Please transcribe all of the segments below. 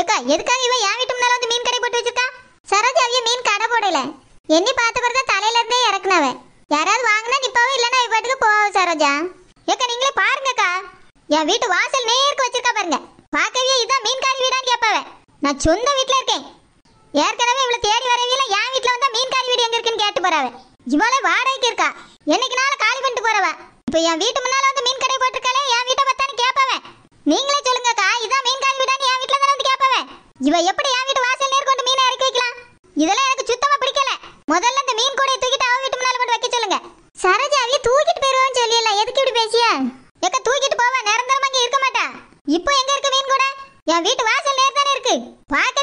ஏக்கா எதுக்காக இவன் என் வீட்டு முன்னால வந்து மீன் கடை போட்டு சரோஜா அவிய மீன் கடை போடல எண்ணி பார்த்து பார்த்தா தலையில இருந்தே யாராவது வாங்கினா நிப்பாவும் இல்லைன்னா இவ பாட்டுக்கு சரோஜா ஏக்கா நீங்களே பாருங்கக்கா என் வீட்டு வாசல் நேருக்கு வச்சிருக்க பாருங்க பார்க்கவே இதான் மீன்காரி வீடான்னு கேட்பாவே நான் சொந்த வீட்டில் இருக்கேன் ஏற்கனவே இவ்வளோ தேடி வரவில்ல என் வீட்டில் வந்தால் மீன்காரி வீடு எங்கே இருக்குன்னு கேட்டு போறாவே இவ்வளோ வாடகைக்கு இருக்கா என்னைக்கு நாள காலி பண்ணிட்டு போறவ இப்போ என் வீட்டு முன்னால் வந்து மீன் கடை போட்டிருக்காளே என் வீட்டை பார்த்தான்னு கேட்பவன் நீங்களே சொல்லுங்கக்கா இதான் மீன்காரி வீடான்னு என் வீட்டில் தானே வந்து கேட்பாவே இவ எப்படி என் வீட்டு வாசல் கொண்டு மீனை இறக்கி வைக்கலாம் இதெல்லாம் எனக்கு சுத்தமா பிடிக்கல முதல்ல இந்த மீன் கூட தூக்கிட்டு அவன் வீட்டு முன்னால மட்டும் வைக்க சொல்லுங்க சரோஜா தூக்கிட்டு போயிருவான்னு சொல்லியல எதுக்கு இப்படி பேசிய வீட்டு வாசல் நேர் இருக்கு பாக்க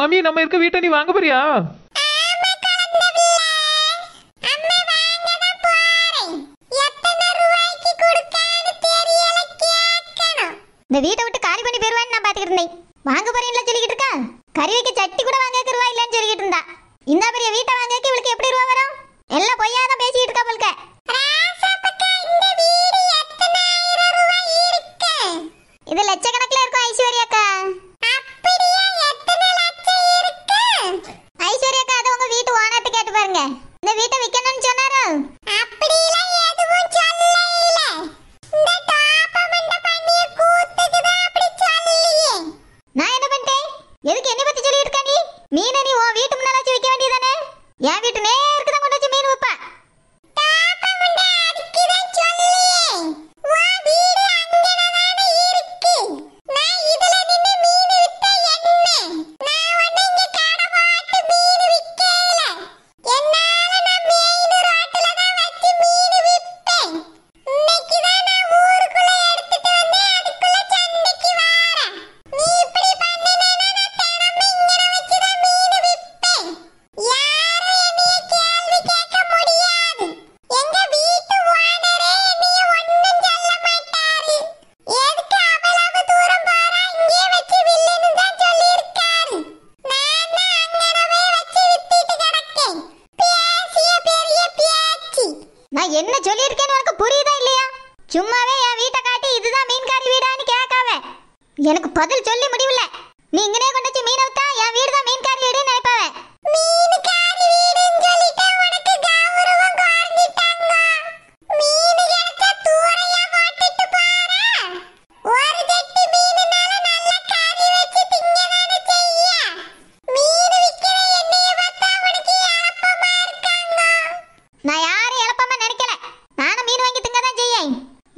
மம்மி நம்ம இருக்க வீட்டை நீ வாங்க போறியா இந்த வீட்டை விட்டு காலி பண்ணி போயிருவான்னு நான் பாத்துக்கிட்டு இருந்தேன் வாங்க போறேன்ல சொல்லிக்கிட்டு இருக்கா கறி வைக்க சட்டி கூட வாங்க ரூபா இல்லன்னு சொல்லிக்கிட்டு இருந்தா இந்த பெரிய வீட்டை வாங்க இவளுக்கு எப்படி ரூபா வரும் எல்லாம் போய் இந்த வீட்டை விற்கணும்னு சொன்ன சும்மாவே என் வீட்டை காட்டி இதுதான் மீன்காரி வீடான்னு கேட்காவ எனக்கு பதில் சொல்லி முடியல நீ இங்கனே கொண்டு வச்சு என் வீடு தான் மீன்காரி வீடு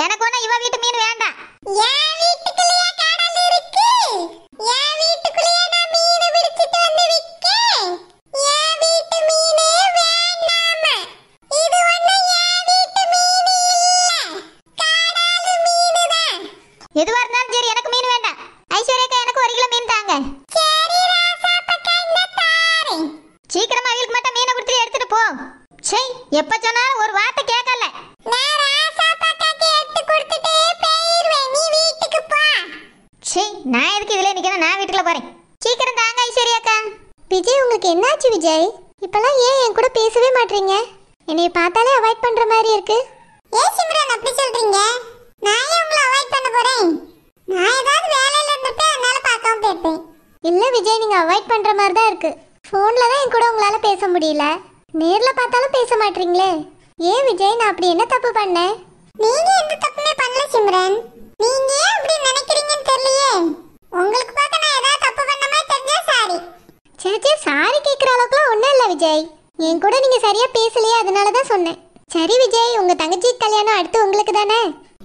எனக்கு ஒண்ணு இவ வீட்டு மீன் வேண்டாம் என் வீட்டுக்குள்ளேயே கடல் இருக்கு என் வீட்டுக்குள்ளேயே நான் மீன் பிடிச்சிட்டு வந்து விக்கேன் என் வீட்டு மீனே வேண்டாம இது ஒண்ணு என் வீட்டு மீன் இல்ல கடல் மீன் தான் எதுவா இருந்தாலும் சரி எனக்கு மீன் வேண்டாம் ஐஸ்வர்யாக்கா எனக்கு ஒரு கிலோ மீன் தாங்க சரி ராசா பக்கா பாரு சீக்கிரமா அவங்களுக்கு மட்டும் மீனை கொடுத்துட்டு எடுத்துட்டு போ சே எப்ப சொன்னாலும் ஒரு வாரம் என்னாச்சு விஜய் இப்பெல்லாம் ஏன் என் கூட பேசவே மாட்டீங்க என்னை பார்த்தாலே அவாய்ட் பண்ற மாதிரி இருக்கு ஏன் சிம்ரன் அப்படி சொல்றீங்க நான் ஏன் உங்களை அவாய்ட் பண்ண போறேன் நான் ஏதாவது வேலையில இருந்துட்டு அதனால பார்க்காம போயிருப்பேன் இல்ல விஜய் நீங்க அவாய்ட் பண்ற மாதிரி தான் இருக்கு போன்ல தான் என் கூட உங்களால பேச முடியல நேர்ல பார்த்தாலும் பேச மாட்டீங்களே ஏன் விஜய் நான் அப்படி என்ன தப்பு பண்ணேன் நீங்க எந்த தப்புமே பண்ணல சிம்ரன் நீங்க ஏன் அப்படி நினைக்கிறீங்கன்னு தெரியலையே உங்களுக்கு என் கூட நீங்க சரியா பேசலையே அதனால தான் சொன்னேன் சரி விஜய் உங்க தங்கச்சி கல்யாணம் அடுத்து உங்களுக்கு தானே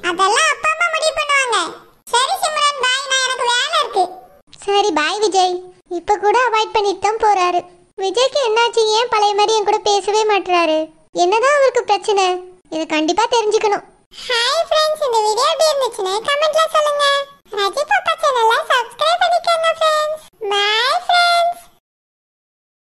அதெல்லாம் அப்பா அம்மா முடிவு பண்ணுவாங்க சரி சிம்ரன் பாய் நான் எனக்கு வேலை இருக்கு சரி பாய் விஜய் இப்ப கூட அவாய்ட் பண்ணிட்டு தான் போறாரு விஜய்க்கு என்னாச்சு ஏன் பழைய மாதிரி என் கூட பேசவே மாட்டறாரு என்னதான் அவருக்கு பிரச்சனை இது கண்டிப்பா தெரிஞ்சுக்கணும் ஹாய் ஃப்ரெண்ட்ஸ் இந்த வீடியோ எப்படி கமெண்ட்ல சொல்லுங்க ரஜித்